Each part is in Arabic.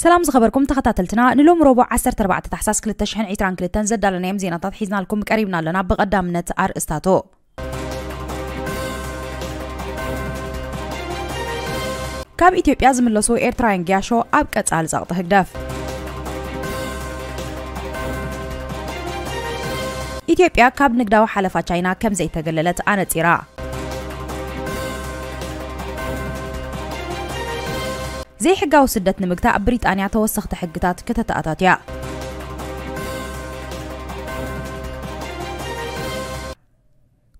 سلام زخبركم تخطى تلتنا نلوم ربع عسر تربعة تحساس كل التشحن عيتران كل التنزد لنا نعم زينا تضحيزنا لكم قريبنا لنا بقدام نت ار استاتو كاب إثيوبيا زملسو تراين جاشو أب كتسال زغط هدف إثيوبيا كاب نقداو حلفة تشاينا كم زي تقللت أنا تيرا زي حقا وسدت نمقتا بريطانيا توسخت حقتات كتتاتاتيا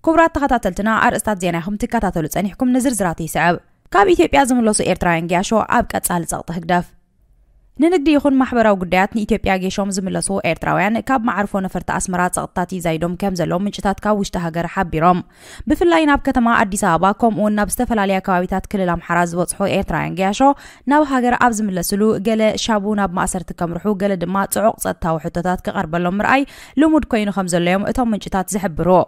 كبرات تغطات التناع أرستات زيناهم تكاتاتلو تسانيحكم نزر زراتي سعب كاب إثيبيا زملوسو إيرتراين جياشو عبكات سهل زغط هكداف ننقدر يخون محبرة وقديات نيتيو بياجي شوم زملا سو ايرتراوين كاب معرفو نفرت اسمرات سقطاتي زايدوم كم زلوم من جتات كاو وشتها غر حبيروم بفلاي ناب كتما عدي ساباكم ون ناب استفل عليا كواويتات كل الامحراز وطحو ايرتراوين جاشو ناب هاجر اب زملا سلو غالة شابو ناب ما اسر تكم رحو غالة دما تعوق ستا وحوتات كغربلوم رأي لومود كوينو خمزلوم اتو من جتات زحبرو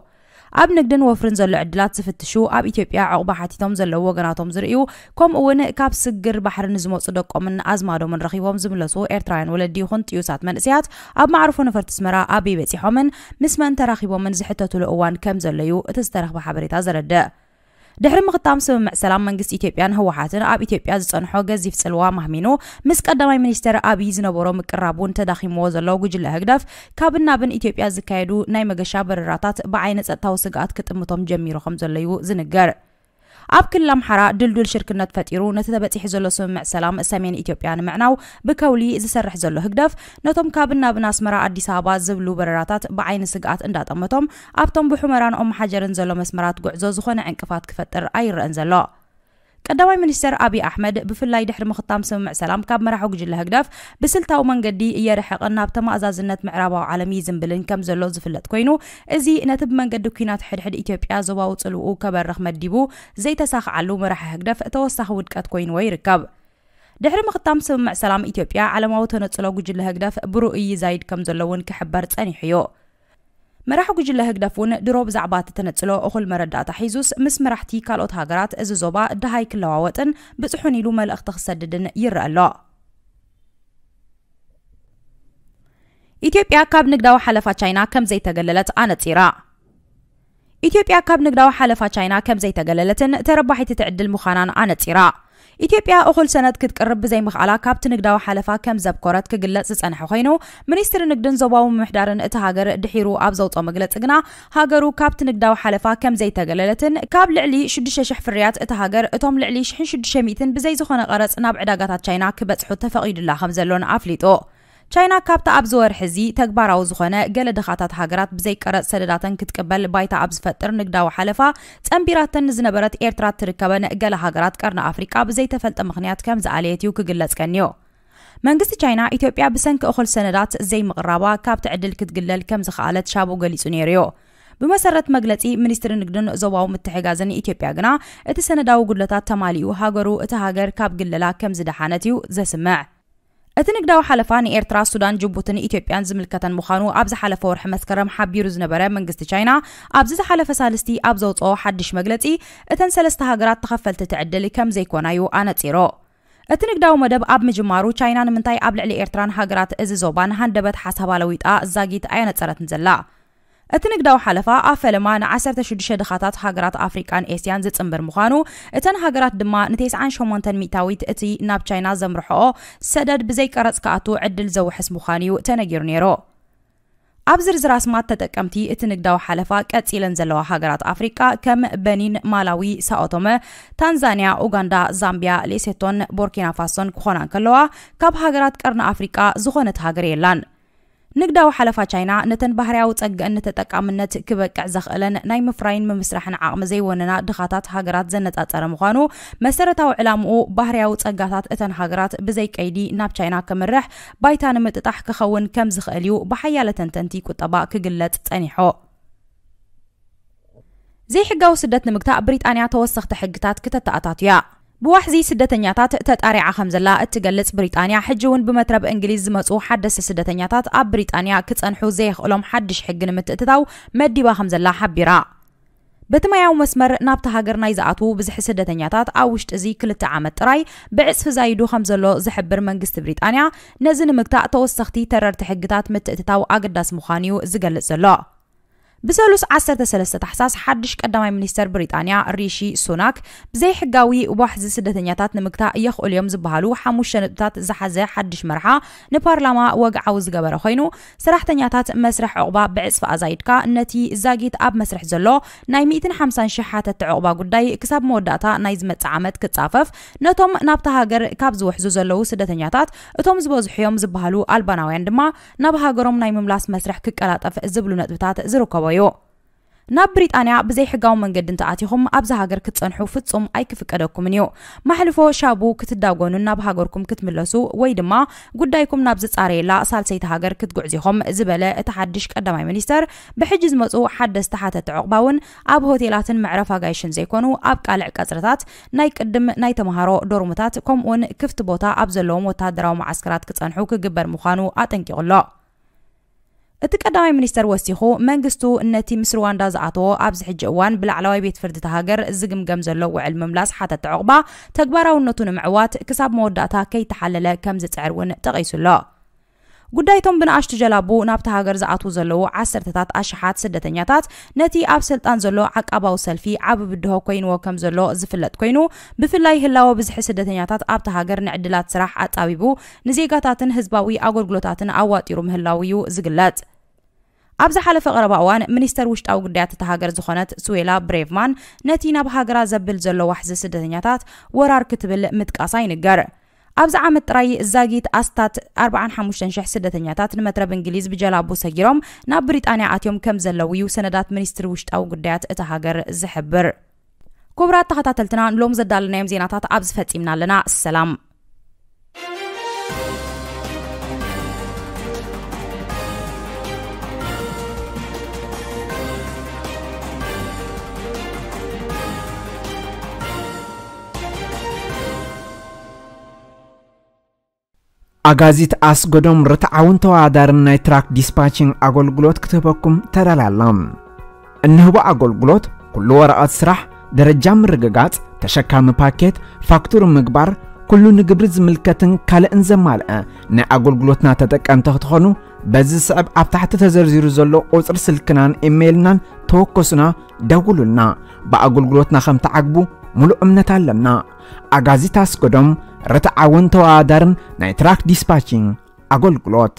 اب نقدن وفرن زلو عدلات سفت شو اب ايتيوبيا عقبا حتي توم زلو وقنا توم زرئيو كوم اوين كاب سجر بحر نزمو صدق ومن ازمادو من رخي وم زملسو ايرتراين ولدي خون تيوسات من اسيات اب معروفو نفرت اسمرا ابي بيتي حومن مسما انت ومن زحتة تلو اوان كم زلو تسترخ بحبري تازر الدق ድሕሪ ምኽታም ስምምዕ ሰላም መንግስቲ ኢትዮጵያን ህወሓትን ኣብ ኢትዮጵያ ዝፀንሖ ገዚፍ ፅልዋ ማህሚኑ ምስ ቀዳማይ ሚኒስትር ኣብይ ዝነበሮ ምቅራብ ተዳኺምዎ ዘሎ ጉጅለ ህግደፍ ካብን ናብን ኢትዮጵያ ዝካየዱ ናይ መገሻ በረራታት ብዓይነ ፀጥታዊ ስጋኣት ክጥምቶም ጀሚሩ ከም ዘሎ እዩ ዝንገር ኣብ ክልል ኣምሓራ ድልዱል ሽርክነት ፈጢሩ ነቲ ተበፂሒ ዘሎ ስምምዕ ሰላም ሰሜን ኢትዮጵያ ንምዕናው ብከውሊ ዝሰርሕ ዘሎ ህግደፍ ነቶም ካብ ናብን ኣስመራ ኣዲስ ኣበባ ዝብሉ በረራታት ብዓይኒ ስግኣት እንዳጠመቶም ኣብቶም ብሑመራን ኦም ሓጀርን ዘሎ መስመራት ጉዕዞ ዝኾነ ዕንቅፋት ክፈጥር ኣይረአን ዘሎ ቀዳማይ ሚኒስተር ኣብዪ ኣሕመድ ብፍላይ ድሕሪ ምኽታም ስምምዕ ሰላም ካብ መራሑ ጉጅለ ህግደፍ ብስልታዊ መንገዲ እየርሕቕን ናብ ተማእዛዝነት ምዕራባዊ ዓለም ዝምብልን ከም ዘሎ ዝፍለጥ ኮይኑ እዚ ነቲ ብመንገዲ ኩናት ሕድሕድ ኢትዮጵያ ዞባ ውፅልኡ ከበርኽ መዲቡ ዘይተሳኽዓሉ መራሒ ህግደፍ ተወሳኺ ውድቀት ኮይንዎ ይርከብ ድሕሪ ምኽታም ስምምዕ ሰላም ኢትዮጵያ ዓለማዊ ተነፅሎ ጉጅለ ህግደፍ ብሩእይ ዛይድ ከም ዘሎ እውን ክሕበር ጸኒሑ እዩ መራሒ ጉጅለ ህግደፍ እውን ድሮ ብዛዕባ እተተነፅሎ እኹል መረዳእታ ሒዙስ ምስ መራሕቲ ካልኦት ሃገራት እዚ ዞባ ድሃይ ክለዋወጥን ብፅሑን ኢሉ መልእኽቲ ክሰድድን ይረአ ኣሎ ኢትዮጵያ ካብ ንግዳዊ ሓለፋ ቻይና ከም ዘይተገለለት ኣነፂራ ኢትዮጵያ ካብ ንግዳዊ ሓለፋ ቻይና ከም ዘይተገለለትን ተረባሒቲ ትዕድል ምዃናን ኣነፂራ إثيوبيا أخل سند كت قرب زي مخالا كابتن قدوا حلفا كم زب كرات كجلس أنا حخينو منستر نقدن زباو محدار إت هاجر دحيرو أبزوت أم جلت جنا هاجرو كابتن قدوا حلفا كم زي تجللتن كابل علي شد شش حفريات إت هاجر إتام لعلي شحن شد شميتن بزي زخان قرص نبعد قطع تشينا كبت حط الله خمزلون عفليتو ቻይና ካብታ ኣብ ዝወርሒ ተግባራዊ ዝኾነ ገለ ድኻታት ሃገራት ብዘይቀረፅ ሰደዳተን ክትቅበል ባይታ ኣብ ዝፈጥር ንግዳዊ ሓለፋ ፀንቢራተን ዝነበረት ኤርትራ እትርከበን ገለ ሃገራት ቀርኒ ኣፍሪቃ ብዘይተፈልጠ ምክንያት ከም ዝኣለየት እዩ ክግለጽ ከኒዮ መንግስቲ ቻይና ኢትዮጵያ ብሰንኪ እኹል ሰነዳት ዘይምቕራባ ካብቲ ዕድል ክትግለል ከም ዝኽኣለት ሻቦ ገሊጹ ነይሩ ዮ ብመሰረት መግለፂ ሚኒስትሪ ንግድን ዞባዊ ምትሕጋዝን ኢትዮጵያ ግና እቲ ሰነዳዊ ጉድለታት ተማሊኡ ሃገሩ እቲ ሃገር ካብ ግለላ ከም ዝደሓነት እዩ ዘስምዕ እቲ ንግዳዊ ሓለፋ ንኤርትራ ሱዳን ጅቡትን ኢትዮጵያን ዝምልከተን ምዃኑ ኣብ ዝሓለፈ ወርሒ መስከረም ሓቢሩ ዝነበረ መንግስቲ ቻይና ኣብዚ ዝሓለፈ ሳልስቲ ኣብ ዘውፅኦ ሓድሽ መግለፂ እተን ሰለስተ ሃገራት ተኸፈልቲ ትዕድል ከም ዘይኮና እዩ ኣነፂሮ እቲ ንግዳዊ መደብ ኣብ ምጅማሩ ቻይና ንምንታይ ኣብ ልዕሊ ኤርትራን ሃገራት እዚ ዞባን ሃንደበት ሓሳባ ለዊጣ ዛጊት ኣየነፀረትን ዘላ እቲ ንግዳዊ ሓለፋ ኣፈለማ ን16 ድኻታት ሃገራት ኣፍሪቃን ኤስያን ዝፅምብር ምዃኑ እተን ሃገራት ድማ ን98 ሚእታዊት እቲ ናብ ቻይና ዘምርሕኦ ሰደድ ብዘይቀረፅ ከኣቱ ዕድል ዘውሕስ ምዃኑ እዩ ተነጊሩ ነይሩ ኣብ ዝርዝር ኣስማት ተጠቀምቲ እቲ ንግዳዊ ሓለፋ ቀፂለን ዘለዋ ሃገራት ኣፍሪቃ ከም በኒን ማላዊ ሳኦቶመ ታንዛንያ ኡጋንዳ ዛምቢያ ሌሴቶን ቦርኪና ፋሶን ክኾና ከለዋ ካብ ሃገራት ቀርኒ ኣፍሪቃ ዝኾነት ሃገር የላን ንግዳዊ ሓለፋ ቻይና ነተን ባህርያዊ ፀግአን ንተጠቃምነት ክበቅዕ ዘኽእለን ናይ ምፍራይን ምምስራሕን ዓቕሚ ዘይወነና ድኻታት ሃገራት ዘነፃፀረ ምዃኑ መሰረታዊ ዕላምኡ ባህርያዊ ፀጋታት እተን ሃገራት ብዘይቀይዲ ናብ ቻይና ክምርሕ ባይታ ንምጥጣሕ ክኸውን ከም ዝኽእል እዩ ብሓያለ ተንተንቲ ቁጠባ ክግለጽ ጸኒሖ ዘይሕጋዊ ስደት ንምግታእ ብሪጣንያ ተወሰኽቲ ሕግታት ክተተኣታትያ ብዋሕዚ ስደተኛታት ተጣሪዓ ከም ዘላ እትገልጽ ብሪጣንያ ሕጂ እውን ብመትረብ እንግሊዝ ዝመፁ ሓደስቲ ስደተኛታት ኣብ ብሪጣንያ ክፀንሑ ዘየኽእሎም ሓድሽ ሕጊ ንምትእትታው መዲባ ከም ዘላ ሓቢራ በቲ ማያዊ መስመር ናብቲ ሃገር ናይ ዝኣትዉ ብዙሕ ስደተኛታት ኣብ ውሽጢ እዚ ክልተ ዓመት ጥራይ ብዕፅፊ ዛይዱ ከም ዘሎ ዝሕብር መንግስቲ ብሪጣንያ ነዚ ንምግታእ ተወሰኽቲ ተረርቲ ሕግታት ምትእትታው ኣገዳሲ ምዃኑ እዩ ዝገልጽ ዘሎ بسالوس عصر تسلسة تحساس حدش قدامي منيستر بريطانيا ريشي سوناك بزي حقاوي وبحز سدتنياتات نمكتا يخ اليوم زبهالو حموش نتات زحزة حدش مرحا نبارلما وقع عوز قبر خينو سرح تنياتات مسرح عقبة بعصف أزايدكا نتي زاقيت أب مسرح زلو ناي 150 شحات التعقبة قداي كساب موداتا ناي زمت عمد كتافف نتم نابتها قر كاب زوحزو زلو سدتنياتات اتم زبوزحيوم زبهالو البناوين دما نابها قروم ناي مملاس مسرح كالاتف زبلو نتبتات زروكوي ዝሓለወዮ ናብ ብሪጣንያ ብዘይሕጋዊ መንገዲ እንተኣትኹም ኣብዚ ሃገር ክትፀንሑ ፍጹም ኣይክፍቀደኩምን እዩ ማሕልፎ ሻቡ ክትዳጎኑን ናብ ሃገርኩም ክትምለሱ ወይ ድማ ጉዳይኩም ናብ ዝፃረየላ ሳልሰይቲ ሃገር ክትጉዕዚኹም ዝበለ እቲ ሓድሽ ቀዳማይ ሚኒስተር ብሕጂ ዝመፁ ሓደ ሓተቲ ዕቑባ እውን ኣብ ሆቴላትን መዕረፍ ኣጋይሽን ዘይኮኑ ኣብ ቃልዕ ቀፅርታት ናይ ቅድም ናይ ተምሃሮ ዶርሙታት ከምኡውን ክፍቲ ቦታ ኣብ ዘለዎም ወታደራዊ ማዓስከራት ክፀንሑ ክግበር ምዃኑ ኣጠንቂቑ እቲ ቀዳማይ ሚኒስተር ወሲኹ መንግስቱ ነቲ ምስ ሩዋንዳ ዝኣተዎ ኣብዚ ሕጂ እዋን ብላዕለዋይ ቤት ፍርዲ ተሃገር ዝግምገም ዘሎ ውዕል ምምላስ ሓተቲ ዕቑባ ተግባራውነቱ ንምዕዋት ክሳብ መወዳእታ ከይተሓለለ ከም ዝፅዕር እውን ጠቒሱ ኣሎ ጉዳይ እቶም ብንኣሽቲ ጀላቡ ናብቲ ሃገር ዝኣትዉ ዘለዉ ዓሰርተታት ኣሽሓት ስደተኛታት ነቲ ኣብ ስልጣን ዘሎ ዓቃባዊ ሰልፊ ዓብ ብድሆ ኮይንዎ ከም ዘሎ ዝፍለጥ ኮይኑ ብፍላይ ህላወ ብዝሒ ስደተኛታት ኣብቲ ሃገር ንዕድላት ስራሕ ኣጣቢቡ ንዜጋታትን ህዝባዊ ኣገልግሎታትን ኣዋጢሩ ምህላው እዩ ዝግለጽ ابز حلف قرباوان منیستر وشت او گدیات تهاجر زخونت سویلا بریفمان نتی نب هاجر زبل زلو وحز سدنیتات ورار کتبل متقاصی نگر. ابز عمت رای زاجیت استات اربعان حموشن شح سدنیتات نمتر بنگلیز بجلابو سگیرم نبرید آنی عتیم کم زلویو سندات منیستر وشت او گدیات تهاجر زحبر. کبرات تختات التنان لوم زدال نیم زیناتات ابز فتیم نالنا سلام. አጋዚት አስጎዶም ርትዓውን ተወዳዳርን ናይ ትራክ ዲስፓችንግ ኣገልግሎት ክትህበኩም ተዳላላ እንህቦ ኣገልግሎት ኩሉ ወረቐት ስራሕ ደረጃ ምርግጋጽ ተሸካሚ ፓኬት ፋክቱር ምግባር ኩሉ ንግብሪ ዝምልከትን ካልእን ዘማልአ ናይ ኣገልግሎትና ተጠቀምቲ ክትኾኑ በዚ ስዕብ ኣብ ታሕቲ ተዘርዚሩ ዘሎ ቁፅሪ ስልክናን ኢሜይልናን ተወከሱና ደውሉልና ብኣገልግሎትና ከም ተዓግቡ ሙሉእ እምነት ኣለና ኣጋዚት ኣስጎዶም ርትዓውን ተወዳዳርን ናይ ትራክ ዲስፓችንግ ኣገልግሎት